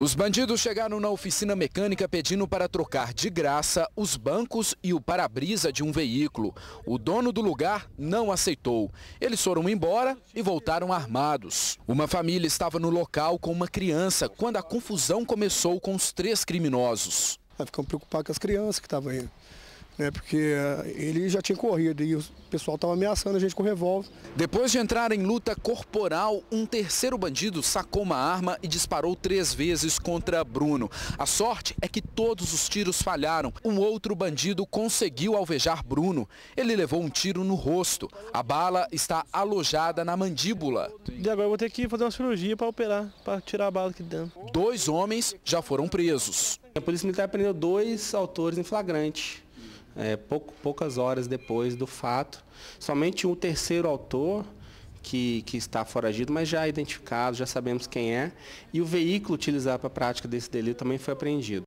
Os bandidos chegaram na oficina mecânica pedindo para trocar de graça os bancos e o para-brisa de um veículo. O dono do lugar não aceitou. Eles foram embora e voltaram armados. Uma família estava no local com uma criança quando a confusão começou com os três criminosos. Ah, ficamos preocupados com as crianças que estavam aí né, porque eh, ele já tinha corrido e o pessoal estava ameaçando a gente com revólver. Depois de entrar em luta corporal, um terceiro bandido sacou uma arma e disparou três vezes contra Bruno. A sorte é que todos os tiros falharam. Um outro bandido conseguiu alvejar Bruno. Ele levou um tiro no rosto. A bala está alojada na mandíbula. E agora eu vou ter que fazer uma cirurgia para operar, para tirar a bala aqui dentro. Dois homens já foram presos. A Polícia Militar prendeu dois autores em flagrante é, pouco, poucas horas depois do fato. Somente o um terceiro autor, que, que, está foragido, mas já identificado, já sabemos quem é, e o veículo utilizado para a prática desse delito também foi apreendido.